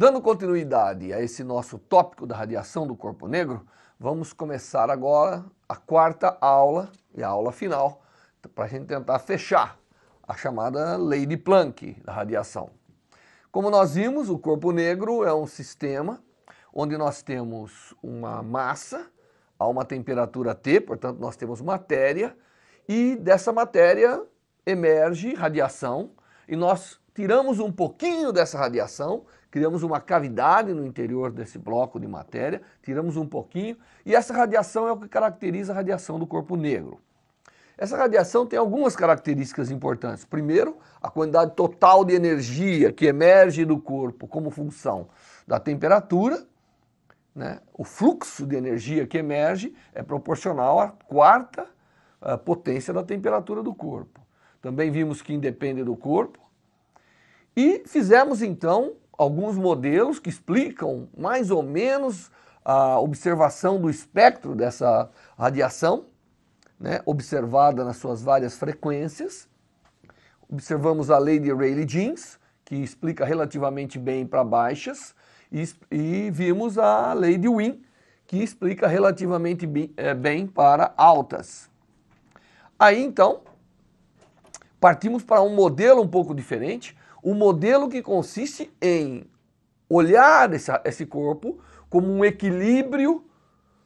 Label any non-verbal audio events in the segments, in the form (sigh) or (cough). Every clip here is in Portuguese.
Dando continuidade a esse nosso tópico da radiação do corpo negro, vamos começar agora a quarta aula e a aula final para a gente tentar fechar a chamada lei de Planck da radiação. Como nós vimos, o corpo negro é um sistema onde nós temos uma massa a uma temperatura T, portanto nós temos matéria e dessa matéria emerge radiação e nós tiramos um pouquinho dessa radiação criamos uma cavidade no interior desse bloco de matéria, tiramos um pouquinho, e essa radiação é o que caracteriza a radiação do corpo negro. Essa radiação tem algumas características importantes. Primeiro, a quantidade total de energia que emerge do corpo como função da temperatura. Né? O fluxo de energia que emerge é proporcional à quarta eh, potência da temperatura do corpo. Também vimos que independe do corpo. E fizemos então alguns modelos que explicam mais ou menos a observação do espectro dessa radiação, né, observada nas suas várias frequências. Observamos a lei de Rayleigh-Jeans, que explica relativamente bem para baixas, e, e, vimos a lei de Wien, que explica relativamente bem, é, bem para altas. Aí então, partimos para um modelo um pouco diferente, um modelo que consiste em olhar essa, esse corpo como um equilíbrio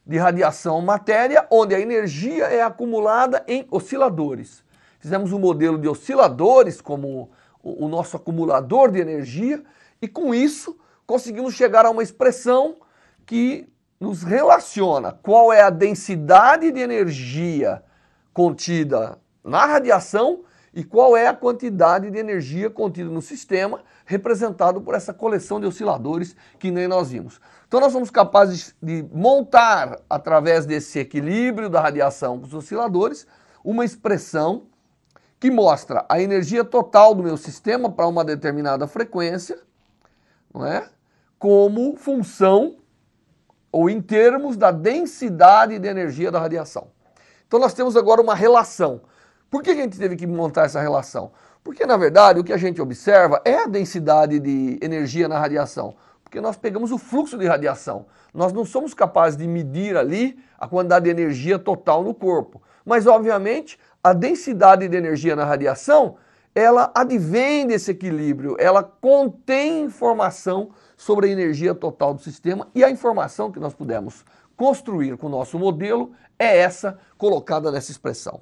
de radiação matéria, onde a energia é acumulada em osciladores. Fizemos um modelo de osciladores como o, o nosso acumulador de energia, e com isso conseguimos chegar a uma expressão que nos relaciona qual é a densidade de energia contida na radiação e qual é a quantidade de energia contida no sistema, representado por essa coleção de osciladores que nem nós vimos. Então nós somos capazes de montar, através desse equilíbrio da radiação com os osciladores, uma expressão que mostra a energia total do meu sistema para uma determinada frequência, não é? como função ou em termos da densidade de energia da radiação. Então nós temos agora uma relação por que a gente teve que montar essa relação? Porque, na verdade, o que a gente observa é a densidade de energia na radiação. Porque nós pegamos o fluxo de radiação. Nós não somos capazes de medir ali a quantidade de energia total no corpo. Mas, obviamente, a densidade de energia na radiação, ela advém desse equilíbrio. Ela contém informação sobre a energia total do sistema e a informação que nós pudemos construir com o nosso modelo é essa colocada nessa expressão.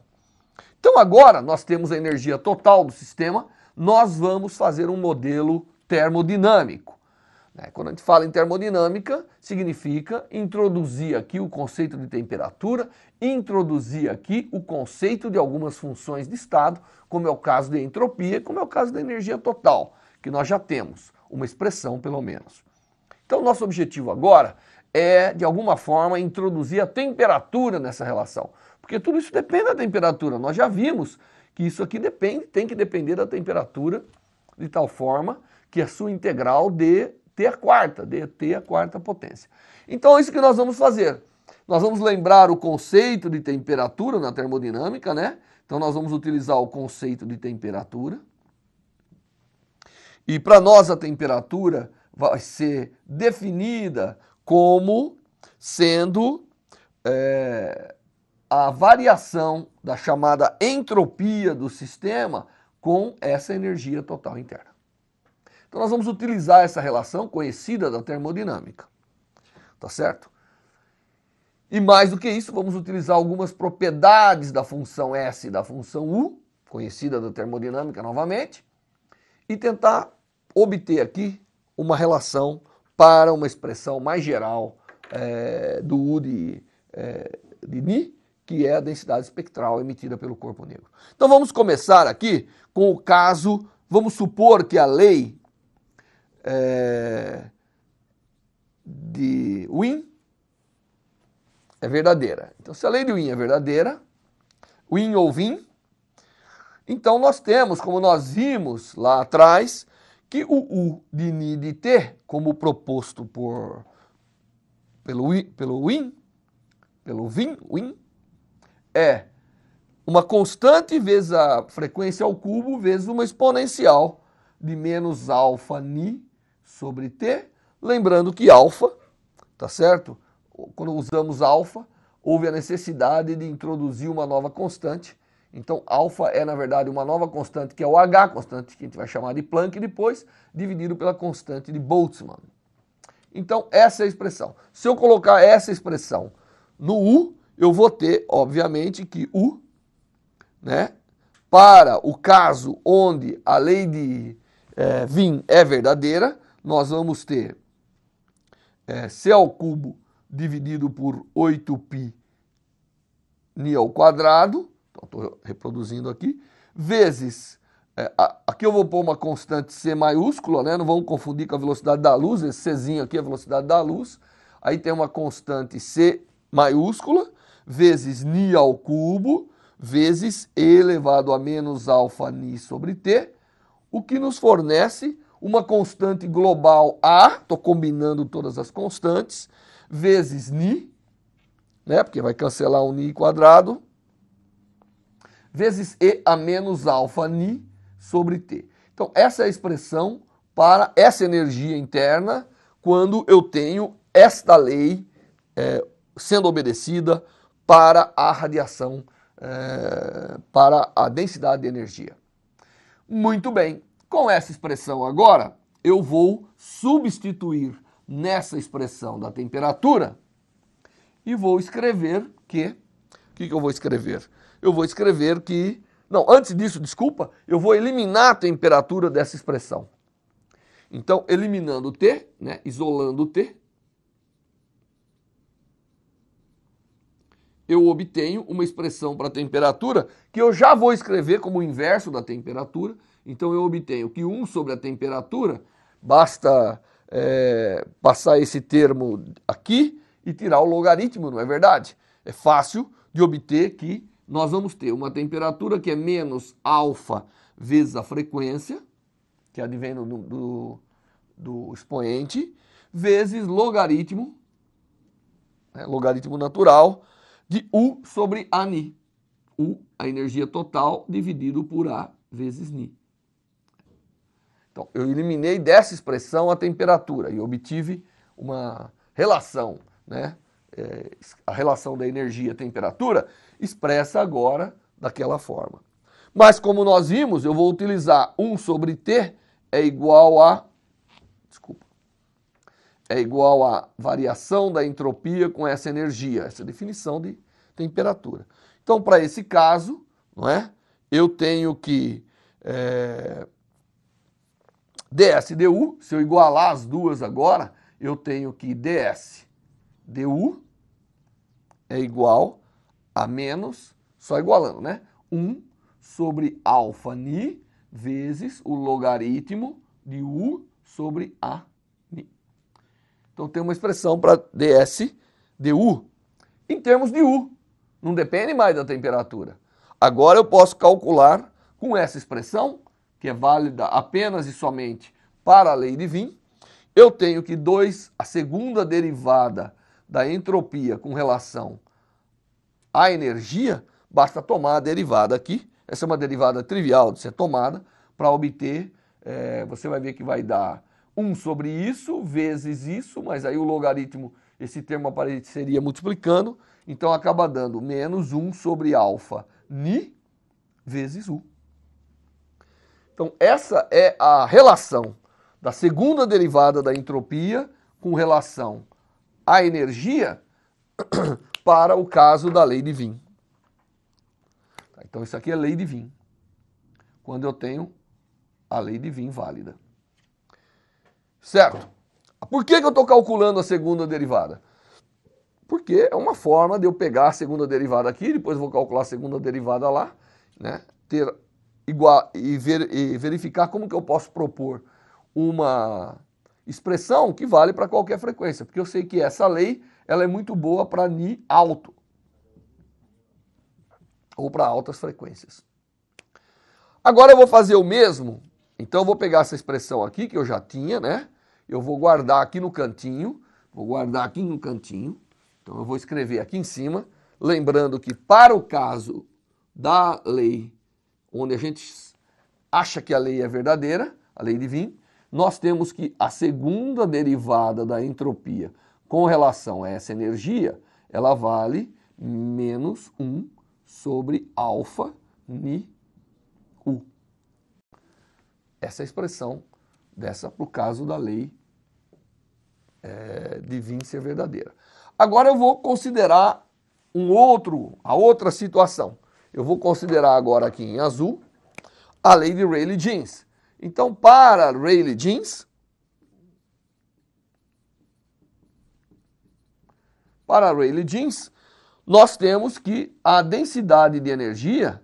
Então agora nós temos a energia total do sistema, nós vamos fazer um modelo termodinâmico. Né, quando a gente fala em termodinâmica, significa introduzir aqui o conceito de temperatura, introduzir aqui o conceito de algumas funções de estado, como é o caso da entropia, como é o caso da energia total, que nós já temos uma expressão pelo menos. Então nosso objetivo agora é, de alguma forma, introduzir a temperatura nessa relação. Porque tudo isso depende da temperatura. Nós já vimos que isso aqui depende, tem que depender da temperatura de tal forma que a sua integral dê a quarta, dê a quarta potência. Então é isso que nós vamos fazer. Nós vamos lembrar o conceito de temperatura na termodinâmica, né? Então nós vamos utilizar o conceito de temperatura. E para nós a temperatura vai ser definida como sendo é, a variação da chamada entropia do sistema com essa energia total interna. Então nós vamos utilizar essa relação conhecida da termodinâmica. Tá certo? E mais do que isso, vamos utilizar algumas propriedades da função S e da função U, conhecida da termodinâmica novamente, e tentar obter aqui uma relação para uma expressão mais geral é, do U de, é, de Ni que é a densidade espectral emitida pelo corpo negro. Então vamos começar aqui com o caso. Vamos supor que a lei é, de Wien é verdadeira. Então, se a lei de Wien é verdadeira, Wien ou Wien, então nós temos, como nós vimos lá atrás, que o U de Ni de T, como proposto por, pelo, pelo Wien, pelo Wien, Wien é uma constante vezes a frequência ao cubo vezes uma exponencial de menos alfa ni sobre t, lembrando que alfa, tá certo? Quando usamos alfa, houve a necessidade de introduzir uma nova constante. Então, alfa é, na verdade, uma nova constante, que é o H, constante que a gente vai chamar de Planck depois, dividido pela constante de Boltzmann. Então, essa é a expressão. Se eu colocar essa expressão no U, eu vou ter, obviamente, que o, né, para o caso onde a lei de é, Vin é verdadeira, nós vamos ter é, C ao cubo dividido por 8π ni ao quadrado, estou reproduzindo aqui, vezes, é, aqui eu vou pôr uma constante C maiúscula, né, não vamos confundir com a velocidade da luz, esse Czinho aqui é a velocidade da luz, aí tem uma constante C maiúscula, vezes ni ao cubo, vezes e elevado a menos alfa ni sobre t, o que nos fornece uma constante global a, estou combinando todas as constantes, vezes ni, né, porque vai cancelar o ni quadrado, vezes e a menos alfa ni sobre t. Então essa é a expressão para essa energia interna quando eu tenho esta lei é, sendo obedecida para a radiação, é, para a densidade de energia. Muito bem, com essa expressão agora, eu vou substituir nessa expressão da temperatura e vou escrever que. O que, que eu vou escrever? Eu vou escrever que. Não, antes disso, desculpa, eu vou eliminar a temperatura dessa expressão. Então, eliminando o T, né, isolando o T, eu obtenho uma expressão para a temperatura que eu já vou escrever como o inverso da temperatura. Então eu obtenho que 1 sobre a temperatura, basta é, passar esse termo aqui e tirar o logaritmo, não é verdade? É fácil de obter que nós vamos ter uma temperatura que é menos alfa vezes a frequência, que advém do, do, do expoente, vezes logaritmo, né, logaritmo natural, de U sobre Ani. U, a energia total, dividido por A vezes Ni. Então, eu eliminei dessa expressão a temperatura e obtive uma relação, né? É, a relação da energia-temperatura expressa agora daquela forma. Mas como nós vimos, eu vou utilizar 1 sobre T é igual a... Desculpa é igual à variação da entropia com essa energia, essa definição de temperatura. Então, para esse caso, não é? eu tenho que é, ds du, se eu igualar as duas agora, eu tenho que ds du é igual a menos, só igualando, né? 1 sobre alfa ni vezes o logaritmo de u sobre a então tem uma expressão para ds, du, em termos de U. Não depende mais da temperatura. Agora eu posso calcular com essa expressão, que é válida apenas e somente para a lei de Vin, eu tenho que 2, a segunda derivada da entropia com relação à energia, basta tomar a derivada aqui. Essa é uma derivada trivial de ser tomada para obter, é, você vai ver que vai dar 1 sobre isso, vezes isso, mas aí o logaritmo, esse termo apareceria multiplicando, então acaba dando menos 1 sobre alfa ni vezes u. Então essa é a relação da segunda derivada da entropia com relação à energia (coughs) para o caso da lei de Vin. Tá, então isso aqui é lei de Vin. Quando eu tenho a lei de Vin válida. Certo? Por que, que eu estou calculando a segunda derivada? Porque é uma forma de eu pegar a segunda derivada aqui, depois vou calcular a segunda derivada lá, né? Ter igual e, ver, e verificar como que eu posso propor uma expressão que vale para qualquer frequência, porque eu sei que essa lei ela é muito boa para ni alto ou para altas frequências. Agora eu vou fazer o mesmo então eu vou pegar essa expressão aqui que eu já tinha, né? Eu vou guardar aqui no cantinho, vou guardar aqui no cantinho. Então eu vou escrever aqui em cima, lembrando que para o caso da lei onde a gente acha que a lei é verdadeira, a lei de Wien, nós temos que a segunda derivada da entropia com relação a essa energia, ela vale menos 1 sobre alfa ni u essa expressão dessa para o caso da lei é, de Vinci é verdadeira. Agora eu vou considerar um outro, a outra situação. Eu vou considerar agora aqui em azul a lei de Rayleigh Jeans. Então, para Rayleigh Jeans, para Rayleigh Jeans, nós temos que a densidade de energia,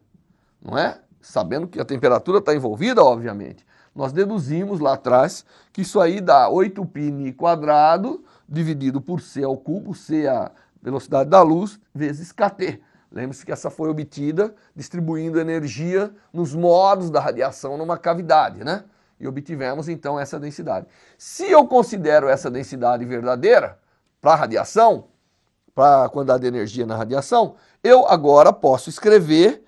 não é? Sabendo que a temperatura está envolvida, obviamente, nós deduzimos lá atrás que isso aí dá 8 πn quadrado dividido por c ao cubo, c a velocidade da luz, vezes kt. Lembre-se que essa foi obtida distribuindo energia nos modos da radiação numa cavidade, né? E obtivemos então essa densidade. Se eu considero essa densidade verdadeira para a radiação, para a quantidade de energia na radiação, eu agora posso escrever,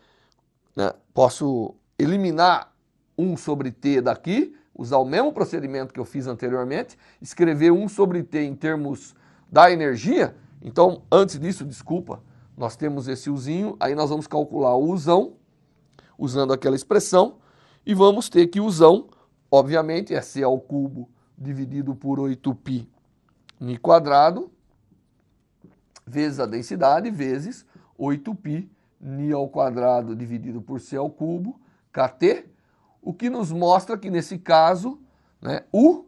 né, posso eliminar 1 sobre t daqui, usar o mesmo procedimento que eu fiz anteriormente, escrever 1 sobre t em termos da energia. Então, antes disso, desculpa, nós temos esse uzinho, aí nós vamos calcular o usão, usando aquela expressão, e vamos ter que usão, obviamente, é c ao cubo dividido por 8π no quadrado, vezes a densidade, vezes 8π ni ao quadrado dividido por c ao cubo, kt, o que nos mostra que nesse caso, né, U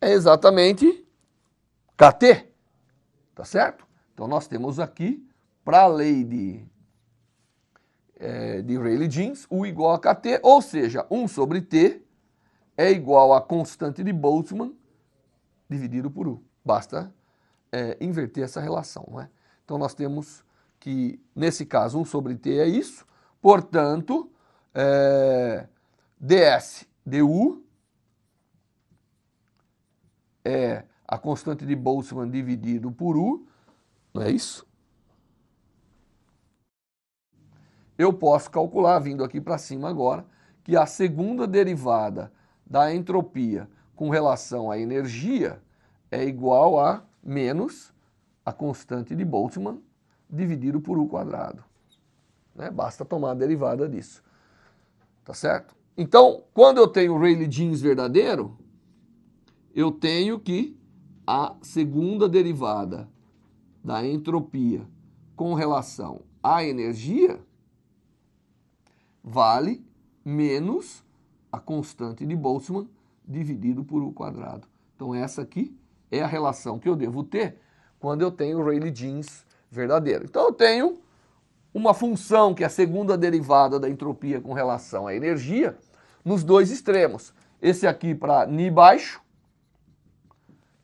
é exatamente KT. Tá certo? Então nós temos aqui, para a lei de, é, de Rayleigh jeans, U igual a KT, ou seja, 1 sobre T é igual a constante de Boltzmann dividido por U. Basta é, inverter essa relação. Não é? Então nós temos que, nesse caso, 1 sobre T é isso, portanto, é, ds, du, é a constante de Boltzmann dividido por u, não é isso? Eu posso calcular, vindo aqui para cima agora, que a segunda derivada da entropia com relação à energia é igual a menos a constante de Boltzmann dividido por u quadrado. Né? Basta tomar a derivada disso. Tá certo? Então, quando eu tenho o Rayleigh jeans verdadeiro, eu tenho que a segunda derivada da entropia com relação à energia vale menos a constante de Boltzmann dividido por U quadrado. Então essa aqui é a relação que eu devo ter quando eu tenho Rayleigh jeans verdadeiro. Então eu tenho uma função que é a segunda derivada da entropia com relação à energia nos dois extremos. Esse aqui para Ni baixo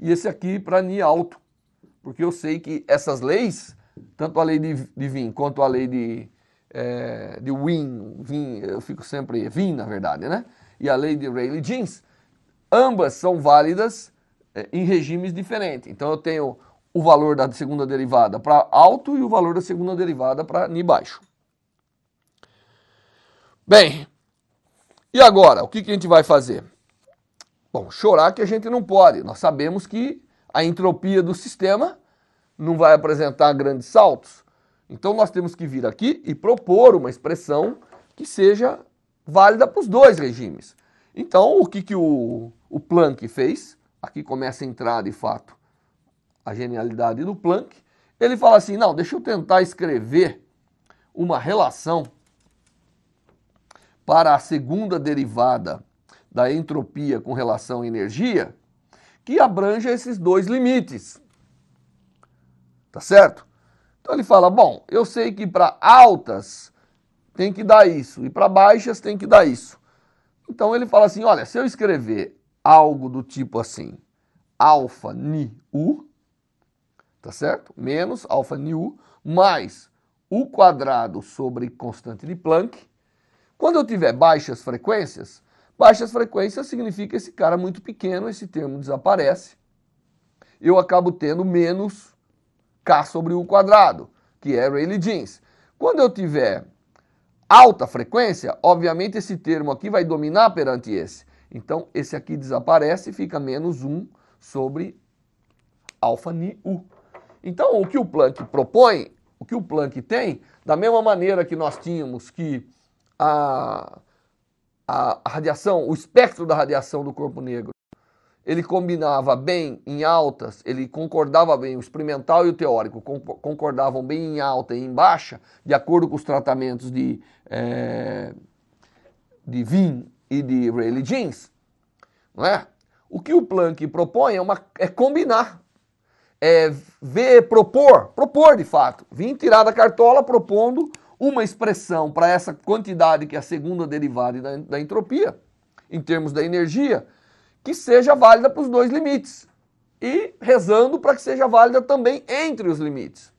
e esse aqui para Ni alto. Porque eu sei que essas leis, tanto a lei de, de Vin quanto a lei de, é, de Win, Vin, eu fico sempre Vin na verdade, né? E a lei de Rayleigh-Jeans, ambas são válidas é, em regimes diferentes. Então eu tenho o valor da segunda derivada para alto e o valor da segunda derivada para ni baixo. Bem, e agora? O que, que a gente vai fazer? Bom, chorar que a gente não pode. Nós sabemos que a entropia do sistema não vai apresentar grandes saltos. Então nós temos que vir aqui e propor uma expressão que seja válida para os dois regimes. Então o que, que o, o Planck fez? Aqui começa a entrar de fato a genialidade do Planck, ele fala assim: não, deixa eu tentar escrever uma relação para a segunda derivada da entropia com relação à energia que abranja esses dois limites. Tá certo? Então ele fala: bom, eu sei que para altas tem que dar isso e para baixas tem que dar isso. Então ele fala assim: olha, se eu escrever algo do tipo assim, alfa ni u, tá certo? Menos alfa nu mais u quadrado sobre constante de Planck. Quando eu tiver baixas frequências, baixas frequências significa esse cara muito pequeno, esse termo desaparece. Eu acabo tendo menos k sobre u quadrado, que é Rayleigh jeans. Quando eu tiver alta frequência, obviamente esse termo aqui vai dominar perante esse. Então esse aqui desaparece e fica menos 1 sobre alfa ni u. Então, o que o Planck propõe, o que o Planck tem, da mesma maneira que nós tínhamos que a, a, a radiação, o espectro da radiação do corpo negro, ele combinava bem em altas, ele concordava bem, o experimental e o teórico concordavam bem em alta e em baixa, de acordo com os tratamentos de, é, de Wien e de Rayleigh Jeans. Não é? O que o Planck propõe é, uma, é combinar é, ver, propor, propor de fato, vim tirar da cartola propondo uma expressão para essa quantidade que é a segunda derivada da, da entropia, em termos da energia, que seja válida para os dois limites. E rezando para que seja válida também entre os limites.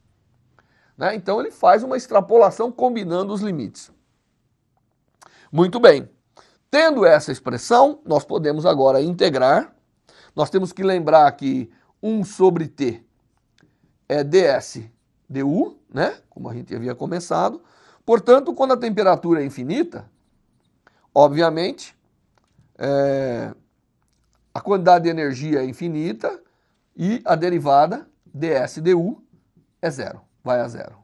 Né? Então ele faz uma extrapolação combinando os limites. Muito bem. Tendo essa expressão, nós podemos agora integrar. Nós temos que lembrar que 1 sobre t é ds du, né? como a gente havia começado. Portanto, quando a temperatura é infinita, obviamente, é, a quantidade de energia é infinita e a derivada ds du é zero, vai a zero.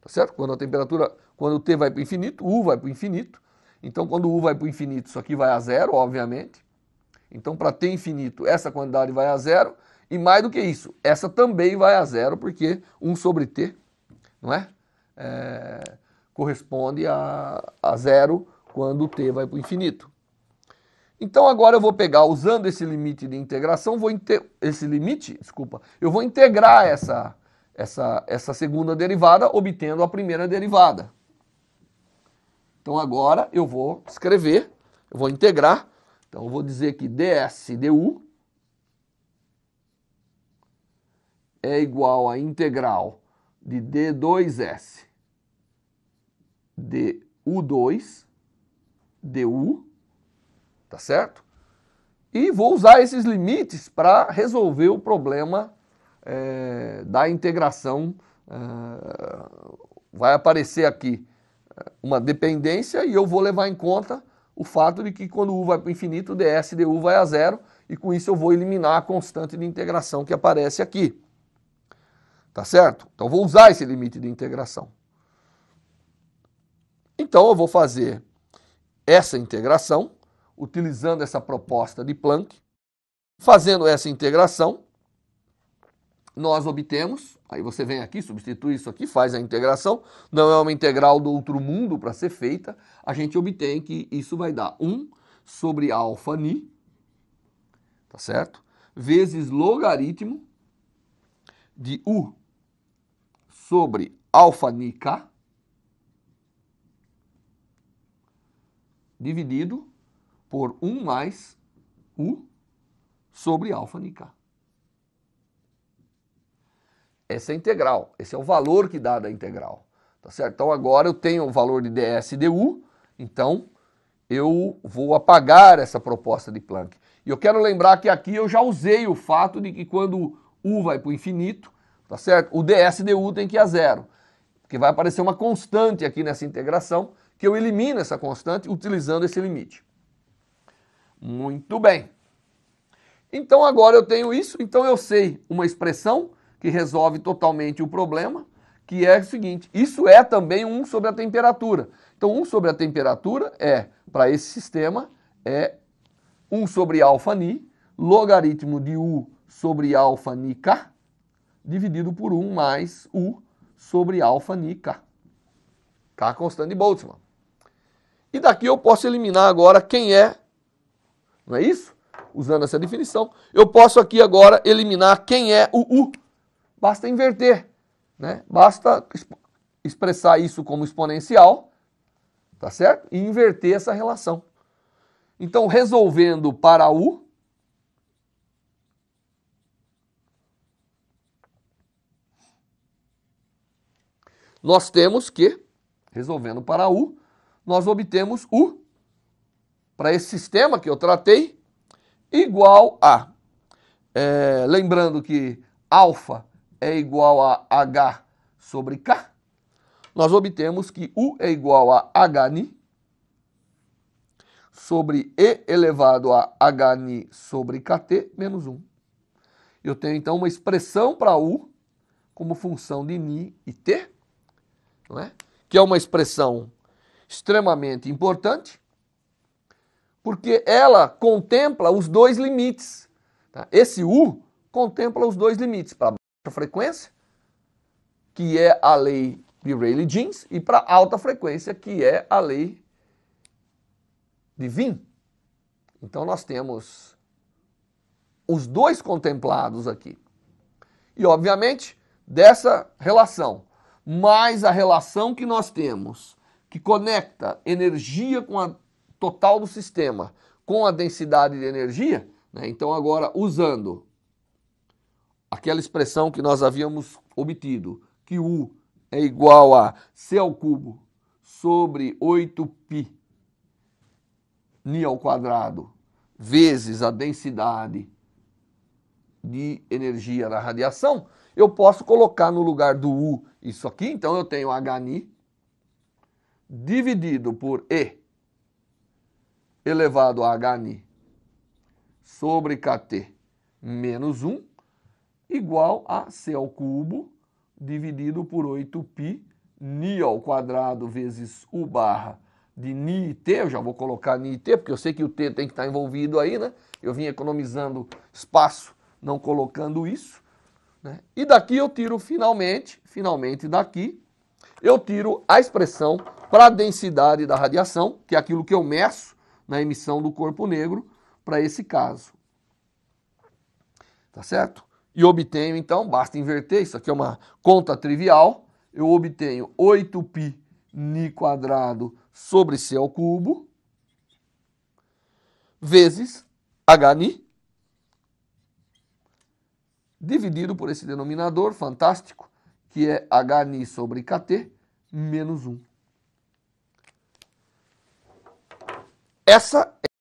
Tá certo? Quando a temperatura, quando t vai para o infinito, u vai para o infinito. Então, quando u vai para o infinito, isso aqui vai a zero, obviamente. Então, para t infinito, essa quantidade vai a zero. E mais do que isso, essa também vai a zero, porque 1 sobre t, não é? é corresponde a, a zero quando t vai para o infinito. Então agora eu vou pegar, usando esse limite de integração, vou esse limite, desculpa, eu vou integrar essa, essa, essa segunda derivada, obtendo a primeira derivada. Então agora eu vou escrever, eu vou integrar, então eu vou dizer que ds du é igual a integral de d2s du2 du, tá certo? E vou usar esses limites para resolver o problema é, da integração. É, vai aparecer aqui é, uma dependência e eu vou levar em conta o fato de que quando u vai para o infinito, ds du vai a zero, e com isso eu vou eliminar a constante de integração que aparece aqui. Tá certo? Então vou usar esse limite de integração. Então eu vou fazer essa integração utilizando essa proposta de Planck. Fazendo essa integração, nós obtemos, aí você vem aqui, substitui isso aqui, faz a integração, não é uma integral do outro mundo para ser feita, a gente obtém que isso vai dar 1 sobre alfa ni, tá certo? Vezes logaritmo de u sobre alfa-nica dividido por 1 mais U sobre alfa-nica. Essa é a integral, esse é o valor que dá da integral, tá certo? Então agora eu tenho o valor de ds e du, então eu vou apagar essa proposta de Planck. E eu quero lembrar que aqui eu já usei o fato de que quando U vai para o infinito, tá certo? O DSDU tem que ir a zero, porque vai aparecer uma constante aqui nessa integração, que eu elimino essa constante utilizando esse limite. Muito bem. Então agora eu tenho isso, então eu sei uma expressão que resolve totalmente o problema, que é o seguinte, isso é também 1 sobre a temperatura. Então 1 sobre a temperatura é, para esse sistema, é 1 sobre alfa ni, logaritmo de U sobre alfa ni K, dividido por 1 mais U sobre alfa ni K. Tá K constante de Boltzmann. E daqui eu posso eliminar agora quem é, não é isso? Usando essa definição, eu posso aqui agora eliminar quem é o U. Basta inverter, né? Basta expressar isso como exponencial, tá certo? E inverter essa relação. Então, resolvendo para U, nós temos que, resolvendo para U, nós obtemos U, para esse sistema que eu tratei, igual a. É, lembrando que alfa é igual a H sobre K, nós obtemos que U é igual a Hn sobre E elevado a Hn sobre KT menos 1. Eu tenho então uma expressão para U como função de Ni e T é? que é uma expressão extremamente importante, porque ela contempla os dois limites. Tá? Esse U contempla os dois limites, para baixa frequência, que é a lei de Rayleigh-Jeans, e para alta frequência, que é a lei de Wien. Então nós temos os dois contemplados aqui. E obviamente, dessa relação mais a relação que nós temos, que conecta energia com a total do sistema, com a densidade de energia, né? então agora usando aquela expressão que nós havíamos obtido, que U é igual a C ao cubo sobre 8π ni ao quadrado vezes a densidade de energia da radiação, eu posso colocar no lugar do U isso aqui, então eu tenho HNI dividido por E elevado a HNI sobre KT menos 1 igual a C ao cubo dividido por 8π Ni ao quadrado vezes U barra de Ni e T, eu já vou colocar Ni e T, porque eu sei que o T tem que estar envolvido aí, né? Eu vim economizando espaço não colocando isso. Né? E daqui eu tiro finalmente, finalmente daqui, eu tiro a expressão para a densidade da radiação, que é aquilo que eu meço na emissão do corpo negro para esse caso. Tá certo? E obtenho então, basta inverter, isso aqui é uma conta trivial, eu obtenho 8π ni quadrado sobre c ao cubo vezes ni dividido por esse denominador fantástico, que é HNI sobre KT, menos 1. Essa